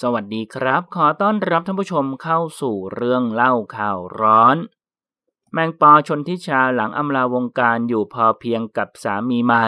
สวัสดีครับ ขอต้อนรับท่านผู้ชมเข้าสู่เรื่องเล่าข่าวร้อน แมงปอชนทิชาหลังอำลาวงการอยู่พอเพียงกับสามีใหม่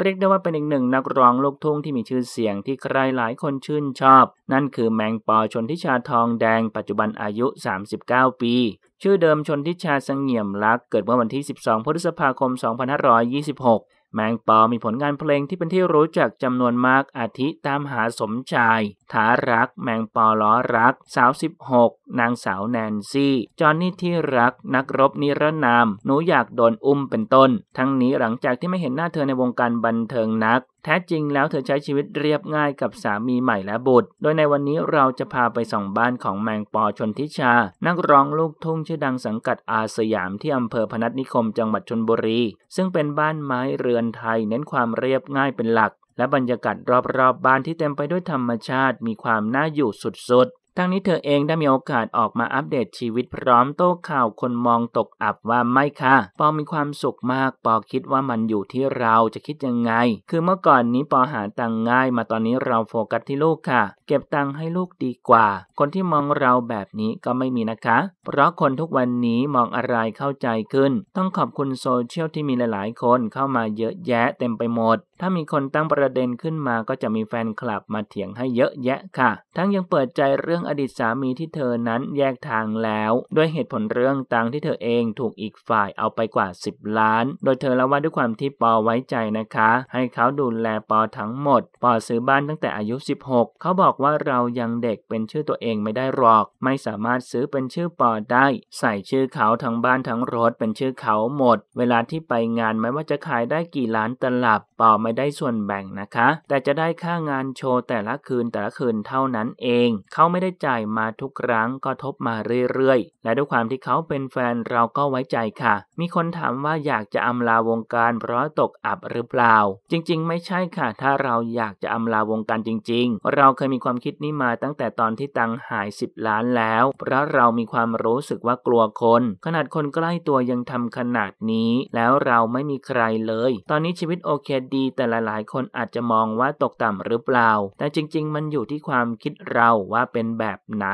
เรียกได้ว่าเป็นอีกหนึ่งนักร้องลูกทุ่งที่มีชื่อเสียงที่ใครหลายคนชื่นชอบ นั่นคือแมงปอชนทิชาทองแดงปัจจุบันอายุ 39 ปี ชื่อเดิมชนทิชาสงเงียมลัก เกิดเมื่อวันที่ 12พฤษภาคม2526แมงปอ มีผลงานเพลงที่เป็นที่รู้จักจำนวนมากอาทิตามหาสมชายถารัก แมงปอล้อรัก สาว16นางสาวแนนซี่ จอนนี่ที่รักนักรบนิรนาม หนูอยากโดนอุ้มเป็นต้น ทั้งนี้หลังจากที่ไม่เห็นหน้าเธอในวงการบันเทิงนักแท้จริงแล้วเธอใช้ชีวิตเรียบง่ายกับสามีใหม่และบุตร โดยในวันนี้เราจะพาไปส่องบ้านของแมงปอชนทิชา นักร้องลูกทุ่งชื่อดังสังกัดอาสยามที่อำเภอพนัสนิคมจังหวัดชนบุรี ซึ่งเป็นบ้านไม้เรือนไทย เน้นความเรียบง่ายเป็นหลัก และบรรยากาศรอบๆบบ้านที่เต็มไปด้วยธรรมชาติมีความน่าอยู่สุด ๆทั้งนี้เธอเองได้มีโอกาสออกมาอัปเดตชีวิตพร้อมโต้ข่าวคนมองตกอับว่าไม่ค่ะ ปอมีความสุขมากปอคิดว่ามันอยู่ที่เราจะคิดยังไง คือเมื่อก่อนนี้ปอหาตังง่ายมาตอนนี้เราโฟกัสที่ลูกค่ะ เก็บตังให้ลูกดีกว่า คนที่มองเราแบบนี้ก็ไม่มีนะคะ เพราะคนทุกวันนี้มองอะไรเข้าใจขึ้น ต้องขอบคุณโซเชียลที่มีหลายๆคนเข้ามาเยอะแยะเต็มไปหมดถ้ามีคนตั้งประเด็นขึ้นมาก็จะมีแฟนคลับมาเถียงให้เยอะแยะค่ะ ทั้งยังเปิดใจเรื่องอดีตสามีที่เธอนั้นแยกทางแล้ว ด้วยเหตุผลเรื่องตังที่เธอเองถูกอีกฝ่ายเอาไปกว่า 10 ล้าน โดยเธอเล่าว่าด้วยความที่ปอไว้ใจนะคะ ให้เขาดูแลปอทั้งหมด ปอซื้อบ้านตั้งแต่อายุ 16 เขาบอกว่าเรายังเด็กเป็นชื่อตัวเองไม่ได้หรอก ไม่สามารถซื้อเป็นชื่อปอได้ ใส่ชื่อเขาทั้งบ้านทั้งรถ เป็นชื่อเขาหมด เวลาที่ไปงานไม่ว่าจะขายได้กี่ล้านตลับปอไม่ได้ส่วนแบ่งนะคะ แต่จะได้ค่างานโชว์ แต่ละคืนแต่ละคืนเท่านั้นเอง เขาไม่ได้จ่ายมาทุกครั้งก็ทบมาเรื่อยๆ และด้วยความที่เขาเป็นแฟนเราก็ไว้ใจค่ะ มีคนถามว่าอยากจะอำลาวงการเพราะตกอับหรือเปล่า จริงๆ ไม่ใช่ค่ะ ถ้าเราอยากจะ อำลาวงการจริง ๆ เราเคยมีความคิดนี้มาตั้งแต่ตอนที่ตังหาย 10 ล้านแล้ว เพราะเรามีความรู้สึกว่ากลัวคน ขนาดคนใกล้ตัวยังทำขนาดนี้ แล้วเราไม่มีใครเลย ตอนนี้ชีวิตโอเคดีแต่หลายๆคนอาจจะมองว่าตกต่ำหรือเปล่า แต่จริงๆ มันอยู่ที่ความคิดเราว่าเป็นแบบไหน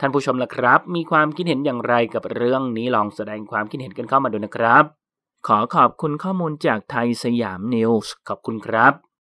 ท่านผู้ชมล่ะครับ มีความคิดเห็นอย่างไรกับเรื่องนี้ ลองแสดงความคิดเห็นกันเข้ามาดูนะครับ ขอขอบคุณข้อมูลจากไทยสยามนิวส์ ขอบคุณครับ